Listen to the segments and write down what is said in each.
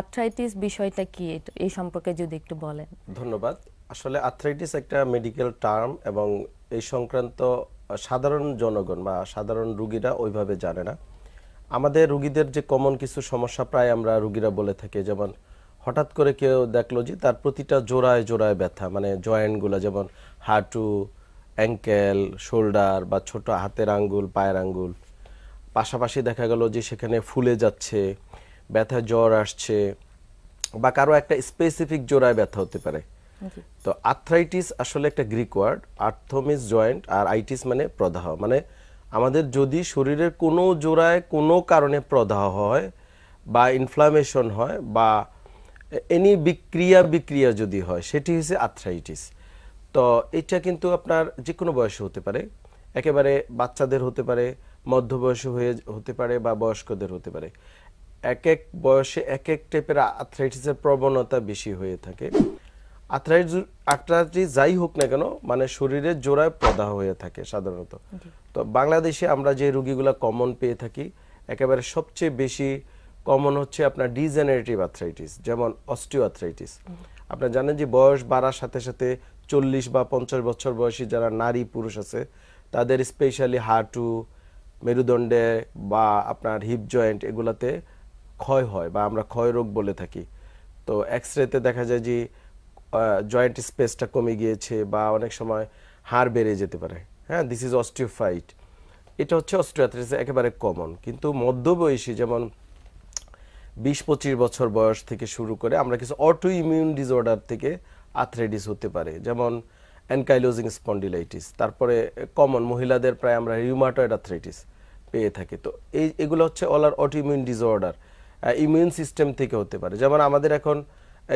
Arthritis বিষয়টা কি এই সম্পর্কে যদি একটু বলেন ধন্যবাদ আসলে আর্থ্রাইটিস একটা মেডিকেল টার্ম এবং এই সংক্রান্ত সাধারণ জনগণ বা সাধারণ রুগীরা ওইভাবে জানে না আমাদের রুগীদের যে কমন কিছু সমস্যা প্রায় আমরা রুগীরা বলে থাকি যেমন হঠাৎ করে কেউ দেখলো যে তার প্রতিটা জোড়ায় জোড়ায় ব্যথা মানে জয়েন্টগুলো যেমন হাঁটু অ্যাঙ্কেল শোল্ডার বা ছোট হাতের আঙ্গুল পায়ের আঙ্গুল পাশাপাশি দেখা গেল যে সেখানে ফুলে যাচ্ছে ব্যথা জ্বর আসছে বা কারো একটা স্পেসিফিক জোড়ায় ব্যথা হতে পারে তো আর্থ্রাইটিস আসলে একটা গ্রিক ওয়ার্ড আর্থমিস জয়েন্ট আর আইটিস মানে প্রদাহ মানে আমাদের যদি শরীরের কোনো জোড়ায় কোনো কারণে প্রদাহ হয় বা ইনফ্লামেশন হয় বা এনি বিক্রিয়া বিক্রিয়া যদি হয় সেটি হচ্ছে আর্থ্রাইটিস তো এটা কিন্তু আপনার যে কোনো বয়সে হতে পারে একেবারে বাচ্চাদের হতে পারে মধ্যবয়স হয়ে হতে পারে বা বয়স্কদের হতে পারে এক এক বয়সে এক এক টাইপের আর্থ্রাইটিসের প্রবণতা বেশি হয়ে থাকে আর্থ্রাইটিস যাই হোক না কেন মানে শরীরের জোড়ায় প্রদাহ হয়ে থাকে সাধারণত তো বাংলাদেশে আমরা যে রুগীগুলো কমন পেয়ে থাকি একেবারে সবচেয়ে বেশি কমন হচ্ছে আপনার ডিজেনারেটিভ আর্থ্রাইটিস যেমন অস্টিও আর্থ্রাইটিস আপনারা জানেন যে বয়স বাড়ার সাথে সাথে চল্লিশ বা পঞ্চাশ বছর বয়সী যারা নারী পুরুষ আছে তাদের স্পেশালি হাঁটু মেরুদণ্ডে বা আপনার হিপ জয়েন্ট এগুলাতে ক্ষয় হয় বা আমরা ক্ষয় রোগ বলে থাকি তো এক্স রেতে দেখা যায় যে জয়েন্ট স্পেসটা কমে গিয়েছে বা অনেক সময় হাড় বেড়ে যেতে পারে হ্যাঁ দিস ইজ অস্টিওফাইট এটা হচ্ছে অস্টিওথ্রাইটিস একেবারে কমন কিন্তু মধ্যবয়সী যেমন বিশ পঁচিশ বছর বয়স থেকে শুরু করে আমরা কিছু অটো ইমিউন ডিসঅর্ডার থেকে আথ্রেডিস হতে পারে যেমন অ্যানকাইলোজিং স্পন্ডিলাইটিস তারপরে কমন মহিলাদের প্রায় আমরা রিউমাটয়েড আথ্রাইটিস পেয়ে থাকি তো এই এগুলো হচ্ছে অল আর auto immune disorder immune system থেকে হতে পারে যেমন আমাদের এখন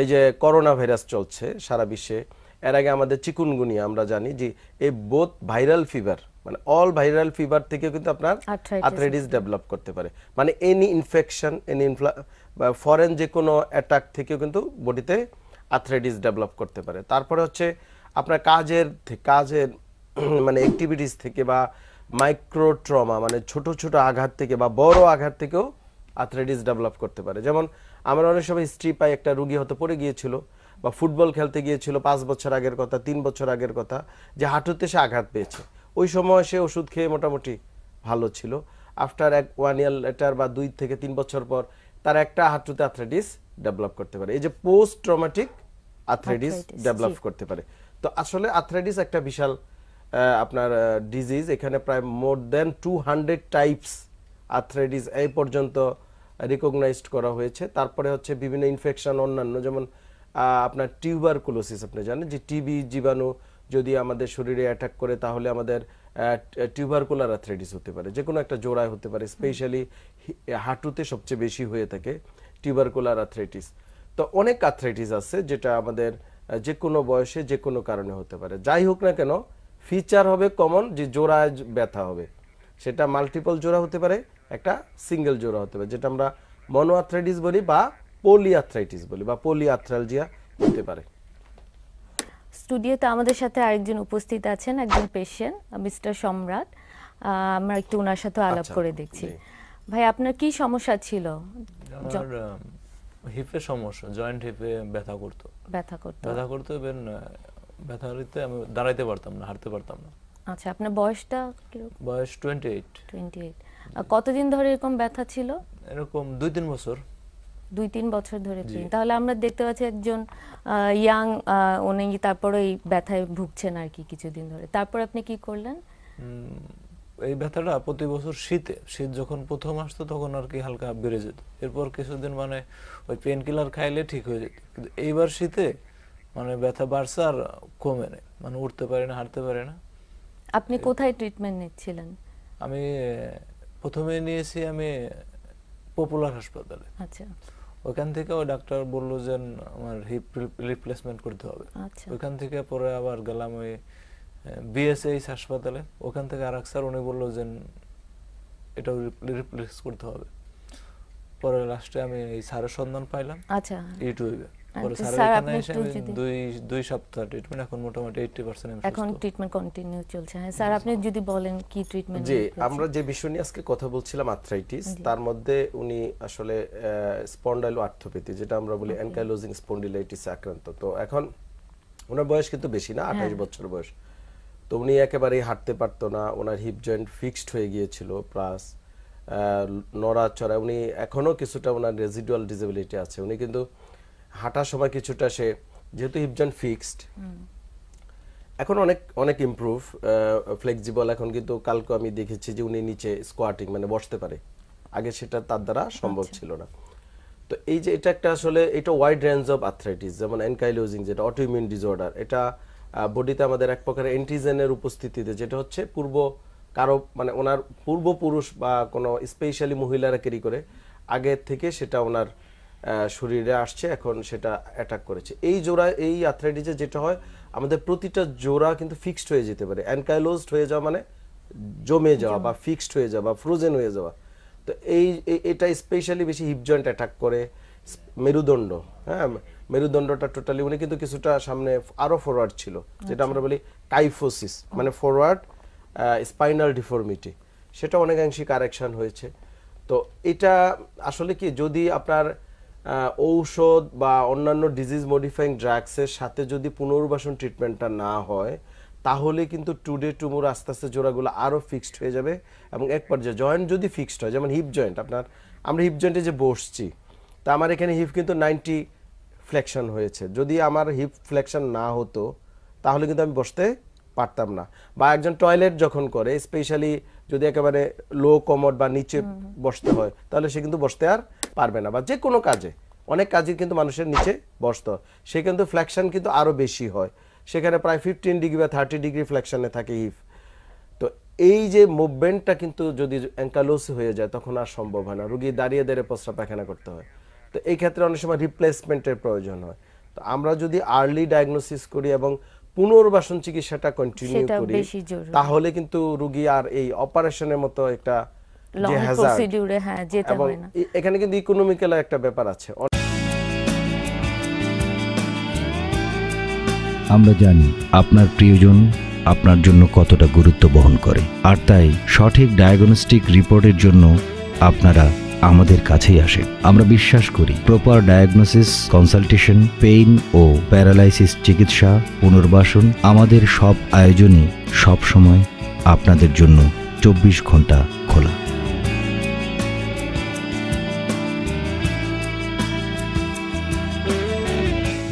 এই যে করোনা ভাইরাস চলছে সারা বিশ্বে এর আগে আমাদের চিকুনগুনিয়া আমরা জানি যে এই বোথ ভাইরাল ফিভার মানে অল ভাইরাল ফিভার থেকে কিন্তু আপনার আর্থ্রাইটিস ডেভেলপ করতে পারে মানে এনি ইনফেকশন এনি ফরেন যে কোনো অ্যাটাক থেকেও কিন্তু বডিতে আর্থ্রাইটিস ডেভেলপ করতে পারে তারপরে হচ্ছে আপনার কাজের কাজের মানে অ্যাক্টিভিটিস থেকে বা মাইক্রোট্রমা মানে ছোট ছোট আঘাত থেকে বা বড় আঘাত থেকেও আর্থ্রাইটিস ডেভেলপ করতে পারে যেমন আমার অনেক সময় স্ত্রী একটা রুগী হতে পড়ে গিয়েছিল বা ফুটবল খেলতে গিয়েছিল পাঁচ বছর আগের কথা তিন বছর আগের কথা যে হাঁটুতে সে আঘাত পেয়েছে ওই সময় সে ওষুধ খেয়ে মোটামুটি ভালো ছিল আফটার এক ওয়ান ইয়ার লেটার বা দুই থেকে তিন বছর পর তার একটা হাঁটুতে আর্থ্রাইটিস ডেভেলপ করতে পারে এই যে পোস্ট ট্রমাটিক আর্থ্রাইটিস ডেভেলপ করতে পারে তো আসলে আর্থ্রাইটিস একটা বিশাল আপনার ডিজিজ এখানে প্রায় more than two hundred types arthritis এই পর্যন্ত রিকগনাইজড করা হয়েছে তারপরে হচ্ছে বিভিন্ন ইনফেকশন অন্যান্য যেমন আপনার টিউবারকুলোসিস আপনি জানেন যে টিবি জীবাণু যদি আমাদের শরীরে অ্যাটাক করে তাহলে আমাদের টিউবারকুলার আর্থ্রাইটিস হতে পারে যে কোনো একটা জোড়ায় হতে পারে স্পেশালি হাঁটুতে সবচেয়ে বেশি হয়ে থাকে টিউবারকুলার আর্থ্রাইটিস তো অনেক আর্থ্রাইটিস আছে যেটা আমাদের যে কোনো বয়সে যে কোনো কারণে হতে পারে যাই হোক না কেন ফিচার হবে কমন যে জোড়ায় ব্যথা হবে সেটা মাল্টিপল জোড়া হতে পারে একটা সিঙ্গেল জোড়া হতে পারে যেটা আমরা মনোআথ্রাইটিস বলি বা পোলিআথ্রাইটিস বলি বা পোলিআথ্রালজিয়া হতে পারে স্টুডিওতে আমাদের সাথে আরেকজন উপস্থিত আছেন একজন পেশেন্ট মিস্টার সম্রাট আমরা একটু ওনার সাথে আলাপ আচ্ছা, করে দেখছি ভাই আপনার কি সমস্যা ছিল আমার হিপে সমস্যা জয়েন্ট হিপে ব্যথা করতো ব্যথা করতো ব্যথা করতো ব্যথা করতে আমি দাঁড়াইতে পারতাম না হাঁটতে পারতাম না আচ্ছা আপনার বয়সটা বয়স 28 28 কতদিন ধরে এরকম ব্যথা ছিল এরকম দুই তিন বছর দুই তিন বছর ধরে তাহলে আমরা দেখতে পাচ্ছি একজন ইয়াং উনি তারপরে এই ব্যথায় ভুগছেন আর কি কিছুদিন ধরে তারপর আপনি কি করলেন এই ব্যথাটা প্রতি বছর শীতে শীত যখন প্রথম আসতো তখন আর কি হালকা বেড়ে যেত এরপর কিছুদিন মানে ওই পেন কিলার খাইলে ঠিক হয়ে যেত কিন্তু এইবার শীতে মানে ব্যথা বাড়ছে আর কমে নেই মানে উঠতে পারে না হাঁটতে পারে না আপনি কোথায় ট্রিটমেন্ট নিচ্ছিলেন আমি প্রথমে নিয়েছি আমি পপুলার হাসপাতালে আচ্ছা ওখান থেকে ও ডাক্তার বলল যে আমার হিপ রিপ্লেসমেন্ট করতে হবে আচ্ছা। ওখান থেকে পরে আবার গেলাম ওই বিএসএইচ হাসপাতালে ওখান থেকে আর স্যার উনি বলল যে এটাও রিপ্লেস করতে হবে পরে লাস্টে আমি এই স্যারের সন্ধান পাইলাম আচ্ছা ইউটিউবে e আচ্ছা, হ্যাঁ, ওনার বয়স কিন্তু বেশি না 28 হ্যাঁ। বছর বয়স তো উনি একেবারেই হাঁটতে পারতো না ওনার হিপ জয়েন্ট ফিক্সড হয়ে গিয়েছিল প্লাস নড়াচড়া উনি এখনো কিছুটা ওনার রেজিডুয়াল ডিসেবিলিটি আছে উনি কিন্তু হাঁটার সময় কিছুটা সে যেহেতু হিপজান ফিক্সড এখন অনেক অনেক ইমপ্রুভ ফ্লেক্সিবল এখন কিন্তু কালকে আমি দেখেছি যে উনি নিচে স্কোয়াটিং মানে বসতে পারে আগে সেটা তার দ্বারা সম্ভব আচ্ছা। ছিল না তো এই যে এটা একটা আসলে এটা ওয়াইড রেঞ্জ অফ আর্থ্রাইটিস যেমন এনকাইলোজিং যেটা ইমিউন ডিসঅর্ডার এটা বডিতে আমাদের এক প্রকার অ্যান্টিজেনের উপস্থিতিতে যেটা হচ্ছে পূর্ব কারো মানে ওনার পূর্বপুরুষ বা কোনো স্পেশালি মহিলারা ক্যারি করে আগে থেকে সেটা ওনার শরীরে আসছে এখন সেটা অ্যাটাক করেছে এই জোড়া এই অ্যাথ্রাইটিসে যেটা হয় আমাদের প্রতিটা জোড়া কিন্তু ফিক্সড হয়ে যেতে পারে অ্যানকাইলোজড হয়ে যাওয়া মানে জমে যাওয়া বা ফিক্সড হয়ে যাওয়া বা ফ্রোজেন হয়ে যাওয়া তো এই এটা স্পেশালি বেশি হিপ জয়েন্ট অ্যাটাক করে মেরুদণ্ড হ্যাঁ মেরুদণ্ডটা টোটালি উনি কিন্তু কিছুটা সামনে আরও ফরওয়ার্ড ছিল যেটা আচ্ছা। আমরা বলি টাইফোসিস মানে ফরওয়ার্ড স্পাইনাল ডিফর্মিটি সেটা অনেকাংশে কারেকশান হয়েছে তো এটা আসলে কি যদি আপনার ঔষধ বা অন্যান্য ডিজিজ মডিফাইং ড্রাগসের সাথে যদি পুনর্বাসন ট্রিটমেন্টটা না হয় তাহলে কিন্তু টুডে টুমোর আস্তে আস্তে জোড়াগুলো আরও ফিক্সড হয়ে যাবে এবং এক পর্যায়ে জয়েন্ট যদি ফিক্সড হয় যেমন হিপ জয়েন্ট আপনার আমরা হিপ জয়েন্টে যে বসছি তা আমার এখানে হিপ কিন্তু নাইনটি ফ্লেকশন হয়েছে যদি আমার হিপ ফ্লেকশন না হতো তাহলে কিন্তু আমি বসতে পারতাম না বা একজন টয়লেট যখন করে স্পেশালি যদি একেবারে লো কমট বা নিচে বসতে হয় তাহলে সে কিন্তু বসতে আর পারবে না বা যে কোনো কাজে অনেক কাজই কিন্তু মানুষের নিচে বসত সে কিন্তু ফ্ল্যাকশান কিন্তু আরও বেশি হয় সেখানে প্রায় ফিফটিন ডিগ্রি বা থার্টি ডিগ্রি ফ্ল্যাকশানে থাকে হিফ তো এই যে মুভমেন্টটা কিন্তু যদি অ্যাঙ্কালোস হয়ে যায় তখন আর সম্ভব হয় না রুগী দাঁড়িয়ে দাঁড়িয়ে প্রস্রাব পায়খানা করতে হয় তো এই ক্ষেত্রে অনেক সময় রিপ্লেসমেন্টের প্রয়োজন হয় তো আমরা যদি আর্লি ডায়াগনোসিস করি এবং পুনর্বাসন চিকিৎসাটা কন্টিনিউ করি তাহলে কিন্তু রুগী আর এই অপারেশনের মতো একটা হ্যাঁ, এখানে কিন্তু ইকোনমিক্যাল একটা ব্যাপার আছে আমরা জানি আপনার প্রিয়জন আপনার জন্য কতটা গুরুত্ব বহন করে আর তাই সঠিক ডায়াগনস্টিক রিপোর্টের জন্য আপনারা আমাদের কাছেই আসে আমরা বিশ্বাস করি প্রপার ডায়াগনোসিস কনসালটেশন পেইন ও প্যারালাইসিস চিকিৎসা পুনর্বাসন আমাদের সব আয়োজনই সবসময় আপনাদের জন্য চব্বিশ ঘন্টা